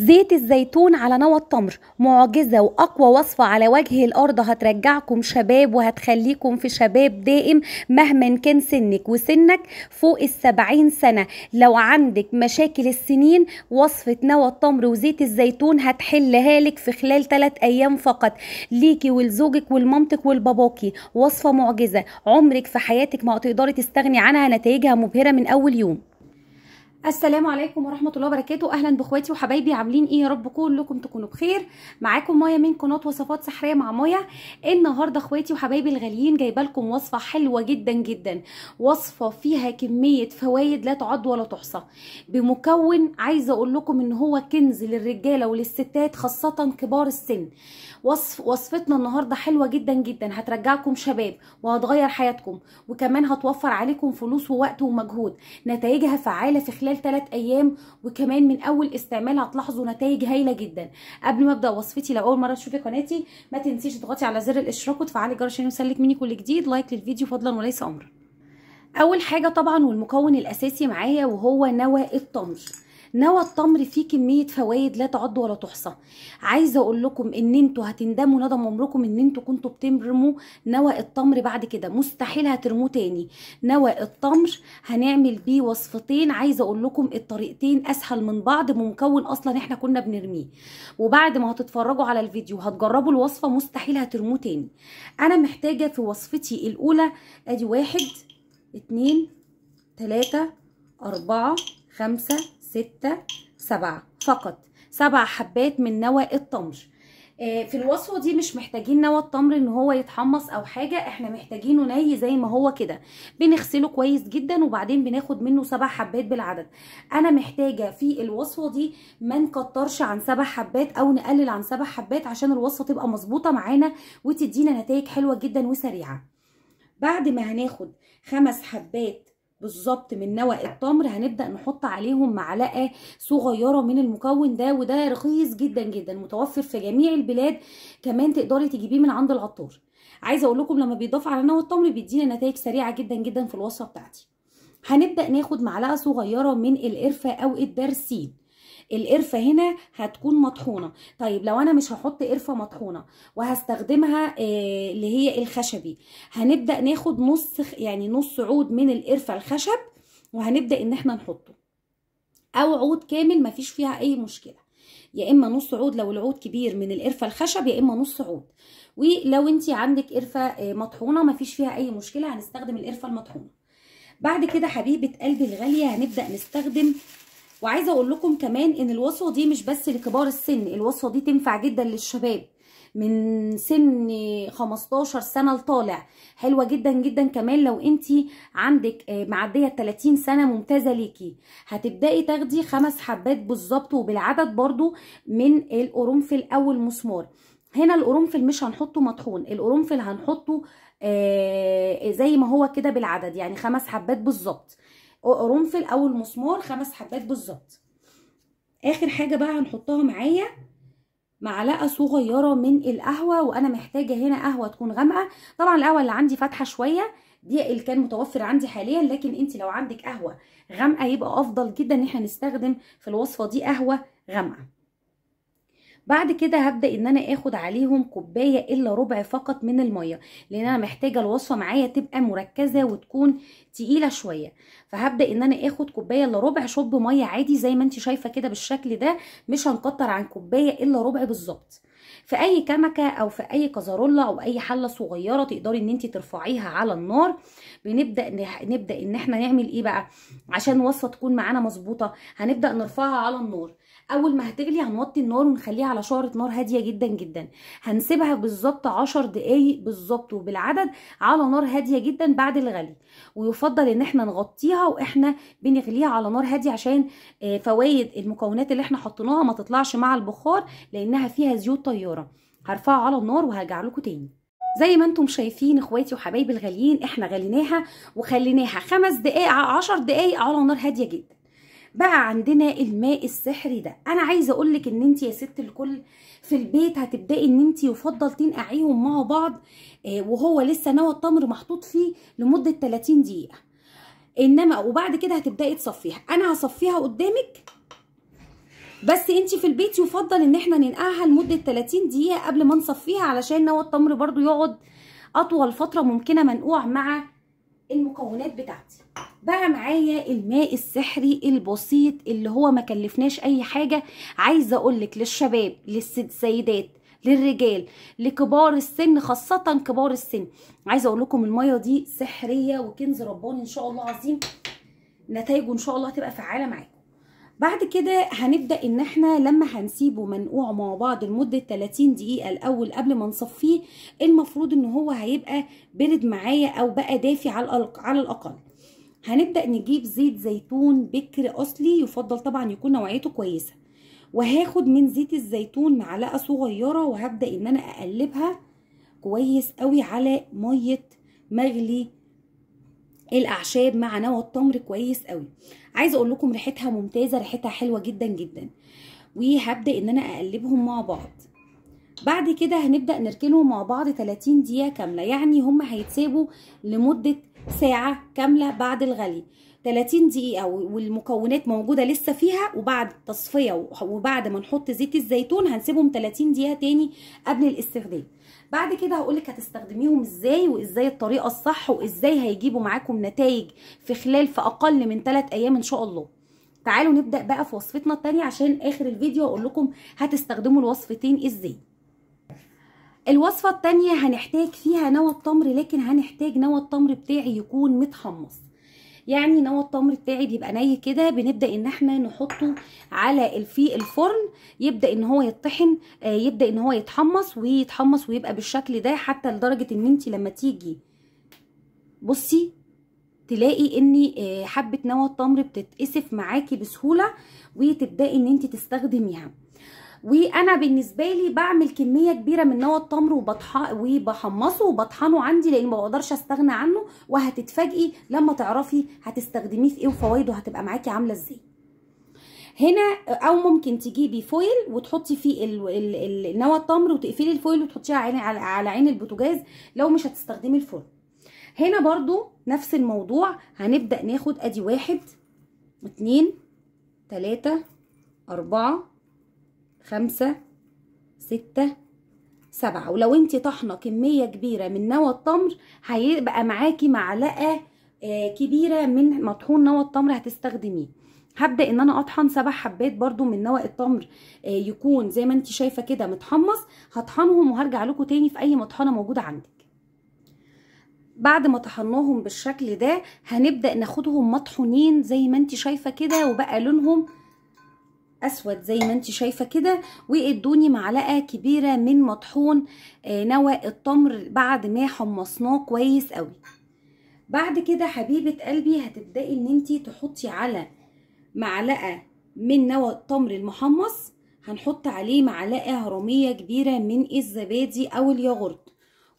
زيت الزيتون على نوى التمر معجزة وأقوى وصفة على وجه الأرض هترجعكم شباب وهتخليكم في شباب دائم مهما كان سنك وسنك فوق السبعين سنة لو عندك مشاكل السنين وصفة نوى التمر وزيت الزيتون هتحلها لك في خلال ثلاث أيام فقط ليكي ولزوجك ولمامتك ولباباكي وصفة معجزة عمرك في حياتك ما هتقدري تستغني عنها نتائجها مبهرة من أول يوم السلام عليكم ورحمه الله وبركاته اهلا باخواتي وحبايبي عاملين ايه يا رب كلكم تكونوا بخير معاكم مايا من قناه وصفات سحريه مع مايا النهارده اخواتي وحبايبي الغاليين جايبه لكم وصفه حلوه جدا جدا وصفه فيها كميه فوائد لا تعد ولا تحصى بمكون عايزه اقول لكم ان هو كنز للرجاله وللستات خاصه كبار السن وصف وصفتنا النهارده حلوه جدا جدا هترجعكم شباب وهتغير حياتكم وكمان هتوفر عليكم فلوس ووقت ومجهود نتائجها فعاله في خلال خلال 3 ايام وكمان من اول استعمال هتلاحظوا نتائج هايله جدا قبل ما ابدا وصفتي لو اول مره تشوفي قناتي ما تنسيش تضغطي على زر الاشتراك وتفعلي الجرس عشان يوصلك مني كل جديد لايك للفيديو فضلا وليس امرا اول حاجه طبعا والمكون الاساسي معايا وهو نوى التمر نوى التمر فيه كميه فوائد لا تعد ولا تحصى عايزه اقول لكم ان انتوا هتندموا ندم عمركم ان انتوا كنتوا بترموا نوى التمر بعد كده مستحيل هترموه تاني نوى التمر هنعمل بيه وصفتين عايزه اقول لكم الطريقتين اسهل من بعض بمكون اصلا احنا كنا بنرميه وبعد ما هتتفرجوا على الفيديو هتجربوا الوصفه مستحيل هترموه تاني انا محتاجه في وصفتي الاولى ادي واحد اتنين تلاته اربعه خمسه ستة سبعة فقط سبع حبات من نوى التمر آه، في الوصفه دي مش محتاجين نوى التمر ان هو يتحمص او حاجه احنا محتاجينه ني زي ما هو كده بنغسله كويس جدا وبعدين بناخد منه سبع حبات بالعدد انا محتاجه في الوصفه دي ما نكترش عن سبع حبات او نقلل عن سبع حبات عشان الوصفه تبقى مظبوطه معانا وتدينا نتائج حلوه جدا وسريعه بعد ما هناخد خمس حبات بالظبط من نوى التمر هنبدا نحط عليهم معلقه صغيره من المكون ده وده رخيص جدا جدا متوفر في جميع البلاد كمان تقدري تجيبيه من عند العطار عايزه اقول لكم لما بيضاف على نوى التمر بيدينا نتائج سريعه جدا جدا في الوصفه بتاعتي هنبدا ناخد معلقه صغيره من القرفه او الدرسين القرفه هنا هتكون مطحونه طيب لو انا مش هحط قرفه مطحونه وهستخدمها آه، اللي هي الخشبي هنبدا ناخد نص يعني نص عود من القرفه الخشب وهنبدا ان احنا نحطه او عود كامل مفيش فيها اي مشكله يا اما نص عود لو العود كبير من القرفه الخشب يا اما نص عود ولو انت عندك قرفه آه، مطحونه مفيش فيها اي مشكله هنستخدم القرفه المطحونه بعد كده حبيبه قلبي الغاليه هنبدا نستخدم وعايزه اقول لكم كمان ان الوصفه دي مش بس لكبار السن الوصفه دي تنفع جدا للشباب من سن 15 سنه لطالع حلوه جدا جدا كمان لو انت عندك آه، معديه 30 سنه ممتازه ليكي هتبداي تاخدي خمس حبات بالظبط وبالعدد برضو من القرنفل او المسمار هنا القرنفل مش هنحطه مطحون القرنفل هنحطه آه زي ما هو كده بالعدد يعني خمس حبات بالظبط قرنفل او المسمار خمس حبات بالظبط اخر حاجه بقى هنحطها معايا معلقه صغيره من القهوه وانا محتاجه هنا قهوه تكون غامقه طبعا القهوه اللي عندي فاتحه شويه دي اللي كان متوفر عندي حاليا لكن انت لو عندك قهوه غامقه يبقى افضل جدا ان احنا نستخدم في الوصفه دي قهوه غامقه بعد كده هبدا ان انا اخد عليهم كوبايه الا ربع فقط من الميه لان انا محتاجه الوصفه معايا تبقى مركزه وتكون تقيله شويه فهبدا ان انا اخد كوبايه الا ربع شوب ميه عادي زي ما انت شايفه كده بالشكل ده مش هنكتر عن كوبايه الا ربع بالظبط في اي كمكه او في اي كزارولا او اي حله صغيره تقدري ان انت ترفعيها على النار بنبدا نبدا ان احنا نعمل ايه بقى عشان الوصفه تكون معانا مظبوطه هنبدا نرفعها على النار اول ما هتغلي هنوطي النار ونخليها على شعرة نار هادية جدا جدا هنسيبها بالظبط عشر دقايق بالظبط وبالعدد على نار هادية جدا بعد الغلي ويفضل ان احنا نغطيها واحنا بنغليها على نار هادية عشان آه، فوائد المكونات اللي احنا حطيناها ما تطلعش مع البخار لانها فيها زيوت طيارة هرفعها على النار وهرجع لكم تاني زي ما انتم شايفين اخواتي وحبايبي الغاليين احنا غليناها وخليناها خمس دقايق عشر دقايق على نار هاديه جدا بقى عندنا الماء السحري ده انا عايزه اقول لك ان انت يا ست الكل في البيت هتبداي ان انت يفضل تنقعيهم مع بعض آه، وهو لسه نوى التمر محطوط فيه لمده 30 دقيقه انما وبعد كده هتبداي تصفيها انا هصفيها قدامك بس انت في البيت يفضل ان احنا ننقعها لمده 30 دقيقه قبل ما نصفيها علشان نوى التمر برضو يقعد اطول فتره ممكنه منقوع مع المكونات بتاعتي بقى معايا الماء السحري البسيط اللي هو ما كلفناش اي حاجه عايزه اقولك للشباب للسيدات للرجال لكبار السن خاصه كبار السن عايزه اقول لكم الميه دي سحريه وكنز رباني ان شاء الله عظيم نتائجه ان شاء الله هتبقى فعاله معاكم بعد كده هنبدا ان احنا لما هنسيبه منقوع مع بعض لمده 30 دقيقه الاول قبل ما نصفيه المفروض ان هو هيبقى برد معايا او بقى دافي على على الاقل هنبدأ نجيب زيت زيتون بكر أصلي يفضل طبعا يكون نوعيته كويسة وهاخد من زيت الزيتون معلقة صغيرة وهبدأ إن أنا أقلبها كويس قوي على مية مغلي الاعشاب مع نوى التمر كويس قوي عايزه اقول لكم ريحتها ممتازه ريحتها حلوه جدا جدا وهبدا ان انا اقلبهم مع بعض بعد كده هنبدا نركنهم مع بعض 30 دقيقه كامله يعني هم هيتسابوا لمده ساعة كاملة بعد الغلي 30 دقيقة والمكونات موجودة لسه فيها وبعد تصفية وبعد ما نحط زيت الزيتون هنسيبهم 30 دقيقة تاني قبل الاستخدام بعد كده هقولك هتستخدميهم ازاي وازاي الطريقة الصح وازاي هيجيبوا معاكم نتائج في خلال في اقل من 3 ايام ان شاء الله تعالوا نبدأ بقى في وصفتنا التانية عشان اخر الفيديو هقول لكم هتستخدموا الوصفتين ازاي الوصفة التانية هنحتاج فيها نوى التمر لكن هنحتاج نوى التمر بتاعي يكون متحمص يعني نوى التمر بتاعي بيبقى ني كده بنبدا ان احنا نحطه على في الفرن يبدا ان هو يطحن آه، يبدا ان هو يتحمص ويتحمص ويبقى بالشكل ده حتى لدرجه ان انت لما تيجي بصي تلاقي ان آه، حبه نوى التمر بتتقسف معاكي بسهوله وتبداي ان انت تستخدميها وانا بالنسبه لي بعمل كميه كبيره من نوى التمر وبطح وبحمصه وبطحنه عندي لان ما بقدرش استغنى عنه وهتتفاجئي لما تعرفي هتستخدميه في ايه وفوائده هتبقى معاكي عامله ازاي هنا او ممكن تجيبي فويل وتحطي فيه نوى التمر وتقفلي الفويل وتحطيها على على عين البوتاجاز لو مش هتستخدمي الفرن هنا برضو نفس الموضوع هنبدا ناخد ادي واحد اتنين تلاته اربعه خمسة ستة سبعة ولو انت طحنة كمية كبيرة من نوى التمر هيبقى معاكي معلقة آه، كبيرة من مطحون نوى التمر هتستخدميه هبدا ان انا اطحن سبع حبات برضو من نوى التمر آه، يكون زي ما انت شايفه كده متحمص هطحنهم وهرجع لكم تاني في اي مطحنه موجوده عندك بعد ما طحناهم بالشكل ده هنبدا ناخدهم مطحونين زي ما انت شايفه كده وبقى لونهم اسود زي ما انت شايفه كده وادوني معلقه كبيره من مطحون آه، نوى التمر بعد ما حمصناه كويس قوي بعد كده حبيبه قلبي هتبداي ان انت تحطي على معلقه من نوى التمر المحمص هنحط عليه معلقه هرميه كبيره من الزبادي او الياغورت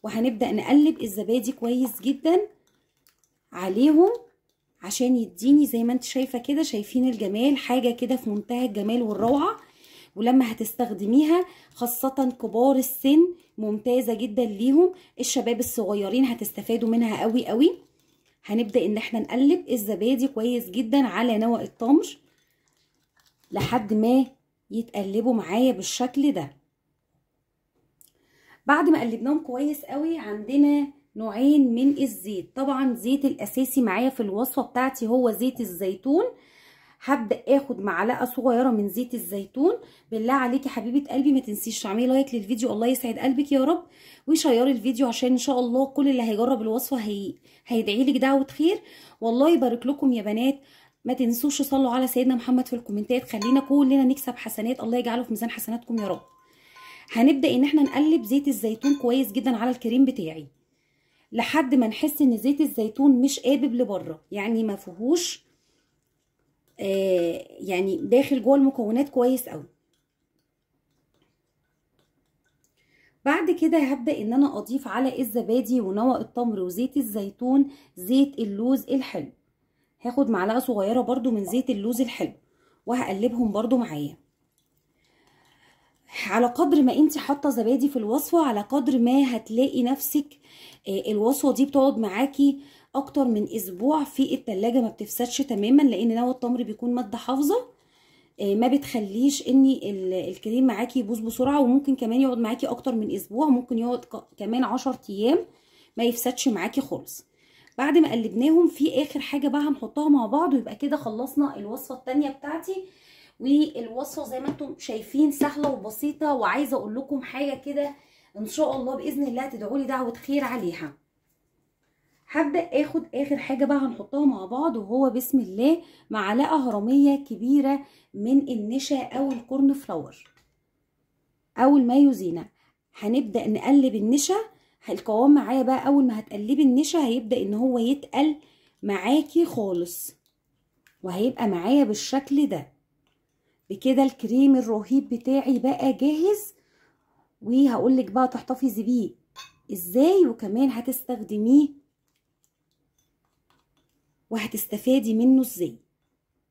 وهنبدا نقلب الزبادي كويس جدا عليهم عشان يديني زي ما انت شايفه كده شايفين الجمال حاجه كده في منتهى الجمال والروعه ولما هتستخدميها خاصة كبار السن ممتازة جدا ليهم الشباب الصغيرين هتستفادوا منها قوي قوي هنبدأ ان احنا نقلب الزبادي كويس جدا على نوع الطمر لحد ما يتقلبوا معايا بالشكل ده بعد ما قلبناهم كويس قوي عندنا نوعين من الزيت طبعا زيت الاساسي معايا في الوصفه بتاعتي هو زيت الزيتون هبدا اخد معلقه صغيره من زيت الزيتون بالله عليكي حبيبه قلبي ما تنسيش تعملي لايك للفيديو الله يسعد قلبك يا رب وشيري الفيديو عشان ان شاء الله كل اللي هيجرب الوصفه هي هيدعي لك دعوه خير والله يبارك لكم يا بنات ما تنسوش صلوا على سيدنا محمد في الكومنتات خلينا كلنا نكسب حسنات الله يجعله في ميزان حسناتكم يا رب هنبدا ان احنا نقلب زيت الزيتون كويس جدا على الكريم بتاعي لحد ما نحس ان زيت الزيتون مش قابب لبره يعني ما فيهوش آه يعني داخل جوه المكونات كويس قوي بعد كده هبدا ان انا اضيف على الزبادي ونوى التمر وزيت الزيتون زيت اللوز الحلو هاخد معلقه صغيره برده من زيت اللوز الحلو وهقلبهم برده معايا على قدر ما انت حاطه زبادي في الوصفه على قدر ما هتلاقي نفسك آه، الوصفه دي بتقعد معاكي اكتر من اسبوع في التلاجة ما بتفسدش تماما لان نوى التمر بيكون ماده حافظه آه، ما بتخليش ان الكريم معاكي يبوظ بسرعه وممكن كمان يقعد معاكي اكتر من اسبوع ممكن يقعد كمان 10 ايام ما يفسدش معاكي خالص بعد ما قلبناهم في اخر حاجه بقى هنحطها مع بعض ويبقى كده خلصنا الوصفه الثانيه بتاعتي والوصفه زي ما انتم شايفين سهله وبسيطه وعايزه اقول لكم حاجه كده ان شاء الله باذن الله تدعوا لي دعوه خير عليها هبدا اخد اخر حاجه بقى هنحطها مع بعض وهو بسم الله معلقه هرميه كبيره من النشا او الكورن فلاور او المايوزينا هنبدا نقلب النشا القوام معايا بقى اول ما هتقلبي النشا هيبدا ان هو يتقل معاكي خالص وهيبقى معايا بالشكل ده بكده الكريم الرهيب بتاعي بقى جاهز وهقولك بقى تحتفظي بيه ازاي وكمان هتستخدميه وهتستفادي منه ازاي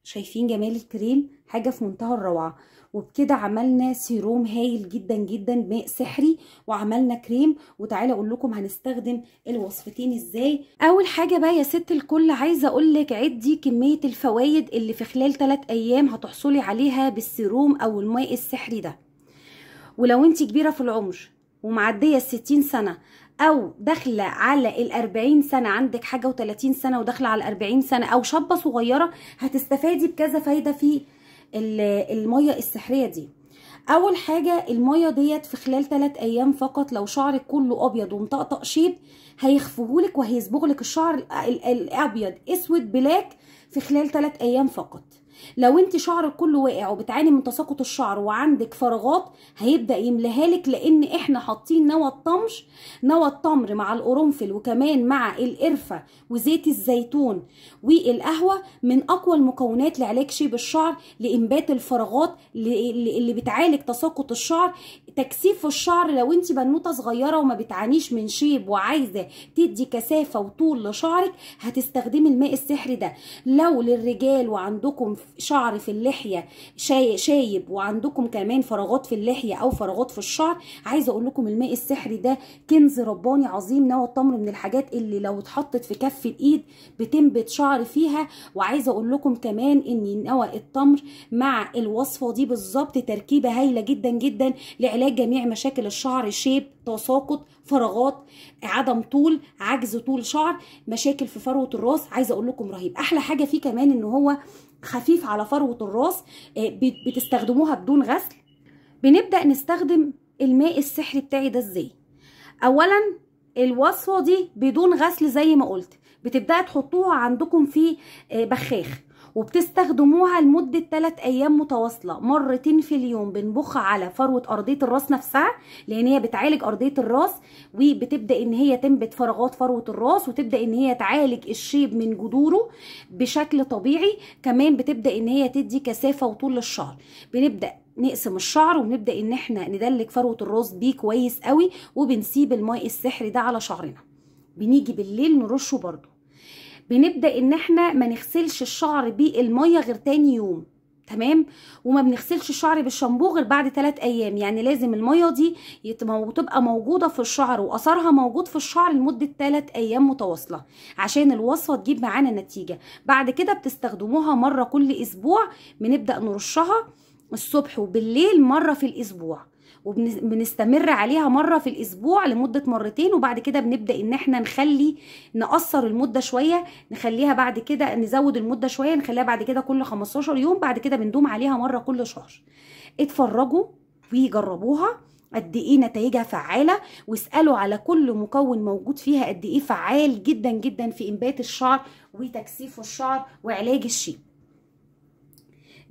شايفين جمال الكريم حاجة في منتهى الروعة وبكده عملنا سيروم هايل جدا جدا ماء سحري وعملنا كريم وتعالى اقول لكم هنستخدم الوصفتين ازاي اول حاجه بقى يا ست الكل عايزه اقول لك عدي كميه الفوائد اللي في خلال 3 ايام هتحصلي عليها بالسيروم او الماء السحري ده ولو انت كبيره في العمر ومعديه ال 60 سنه او داخله على ال 40 سنه عندك حاجه و30 سنه وداخله على 40 سنه او شابه صغيره هتستفادي بكذا فايده في الميه السحريه دي اول حاجه الميه ديت في خلال 3 ايام فقط لو شعرك كله ابيض ومطقطق شيب هيخفهولك وهيصبغلك الشعر الابيض اسود بلاك في خلال 3 ايام فقط لو انت شعرك كله واقع وبتعاني من تساقط الشعر وعندك فراغات هيبدا يملاها لك لان احنا حاطين نوى الطمش نوى التمر مع القرنفل وكمان مع القرفه وزيت الزيتون والقهوه من اقوى المكونات لعلاج شيب الشعر لانبات الفراغات اللي بتعالج تساقط الشعر تكثيف الشعر لو انت بنوته صغيره وما بتعانيش من شيب وعايزه تدي كثافه وطول لشعرك هتستخدمي الماء السحري ده لو للرجال وعندكم شعر في اللحيه شاي شايب وعندكم كمان فراغات في اللحيه او فراغات في الشعر عايزه اقول لكم الماء السحري ده كنز رباني عظيم نوى التمر من الحاجات اللي لو اتحطت في كف الايد بتنبت شعر فيها وعايزه اقول لكم كمان ان نوى التمر مع الوصفه دي بالظبط تركيبه هايله جدا جدا لعلاج جميع مشاكل الشعر شيب تساقط فراغات عدم طول عجز طول شعر مشاكل في فروه الراس عايزه اقول لكم رهيب احلى حاجه فيه كمان ان هو خفيف على فروه الراس آه، بتستخدموها بدون غسل بنبدا نستخدم الماء السحري بتاعي ده ازاي اولا الوصفه دي بدون غسل زي ما قلت بتبدأ تحطوها عندكم في آه، بخاخ وبتستخدموها لمدة 3 أيام متواصلة مرتين في اليوم بنبخ على فروة أرضية الراس نفسها لأن هي بتعالج أرضية الراس وبتبدأ إن هي تنبت فراغات فروة الراس وتبدأ إن هي تعالج الشيب من جذوره بشكل طبيعي كمان بتبدأ إن هي تدي كثافة وطول للشعر بنبدأ نقسم الشعر ونبدأ إن إحنا ندلك فروة الراس بيه كويس قوي وبنسيب الماء السحري ده على شعرنا بنيجي بالليل نرشه برضو بنبدا ان احنا ما نغسلش الشعر بالميه غير تاني يوم تمام وما بنغسلش الشعر بالشامبو غير بعد 3 ايام يعني لازم الميه دي تبقى موجوده في الشعر واثرها موجود في الشعر لمده 3 ايام متواصله عشان الوصفه تجيب معانا نتيجه بعد كده بتستخدموها مره كل اسبوع بنبدا نرشها الصبح وبالليل مره في الاسبوع وبنستمر عليها مره في الاسبوع لمده مرتين وبعد كده بنبدا ان احنا نخلي نقصر المده شويه نخليها بعد كده نزود المده شويه نخليها بعد كده كل 15 يوم بعد كده بندوم عليها مره كل شهر اتفرجوا وجربوها قد ايه نتائجها فعاله واسالوا على كل مكون موجود فيها قد ايه فعال جدا جدا في انبات الشعر وتكثيف الشعر وعلاج الشيب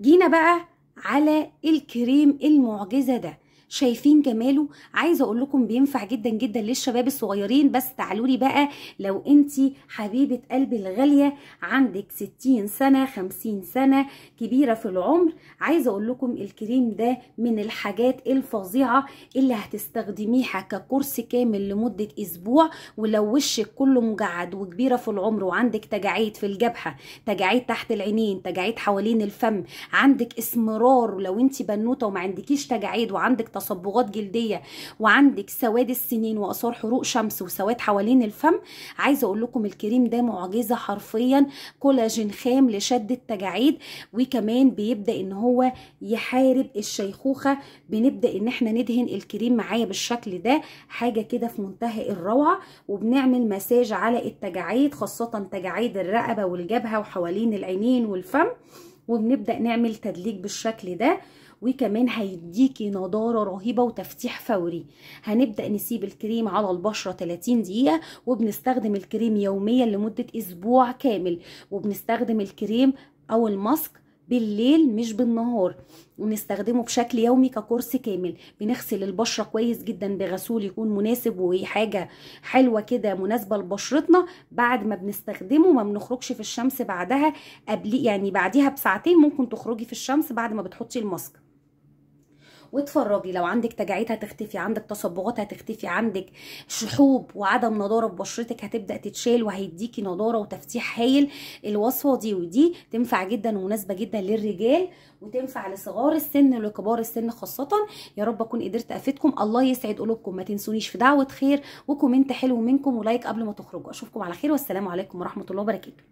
جينا بقى على الكريم المعجزه ده شايفين جماله عايزه اقول لكم بينفع جدا جدا للشباب الصغيرين بس تعالوا لي بقى لو انت حبيبه قلبي الغاليه عندك 60 سنه 50 سنه كبيره في العمر عايزه اقول لكم الكريم ده من الحاجات الفظيعه اللي هتستخدميها ككورس كامل لمده اسبوع ولو وشك كله مجعد وكبيره في العمر وعندك تجاعيد في الجبهه تجاعيد تحت العينين تجاعيد حوالين الفم عندك اسمرار ولو انت بنوته وما عندكيش تجاعيد وعندك تصبغات جلديه وعندك سواد السنين واثار حروق شمس وسواد حوالين الفم عايزه اقول لكم الكريم ده معجزه حرفيا كولاجين خام لشد التجاعيد وكمان بيبدا ان هو يحارب الشيخوخه بنبدا ان احنا ندهن الكريم معاه بالشكل ده حاجه كده في منتهى الروعه وبنعمل مساج على التجاعيد خاصه تجاعيد الرقبه والجبهه وحوالين العينين والفم وبنبدا نعمل تدليك بالشكل ده وكمان هيديكي نضارة رهيبة وتفتيح فوري هنبدأ نسيب الكريم على البشرة 30 دقيقة وبنستخدم الكريم يوميا لمدة اسبوع كامل وبنستخدم الكريم او الماسك بالليل مش بالنهار ونستخدمه بشكل يومي ككورس كامل بنغسل البشره كويس جدا بغسول يكون مناسب وحاجه حلوه كده مناسبه لبشرتنا بعد ما بنستخدمه ما بنخرجش في الشمس بعدها قبل يعني بعديها بساعتين ممكن تخرجي في الشمس بعد ما بتحطي الماسك واتفرجي لو عندك تجاعيد هتختفي عندك تصبغات هتختفي عندك شحوب وعدم نضاره في بشرتك هتبدا تتشال وهيديكي نضاره وتفتيح هايل الوصفه دي ودي تنفع جدا ومناسبه جدا للرجال وتنفع لصغار السن ولكبار السن خاصه يا رب اكون قدرت افيدكم الله يسعد قلوبكم ما تنسونيش في دعوه خير وكومنت حلو منكم ولايك قبل ما تخرجوا اشوفكم على خير والسلام عليكم ورحمه الله وبركاته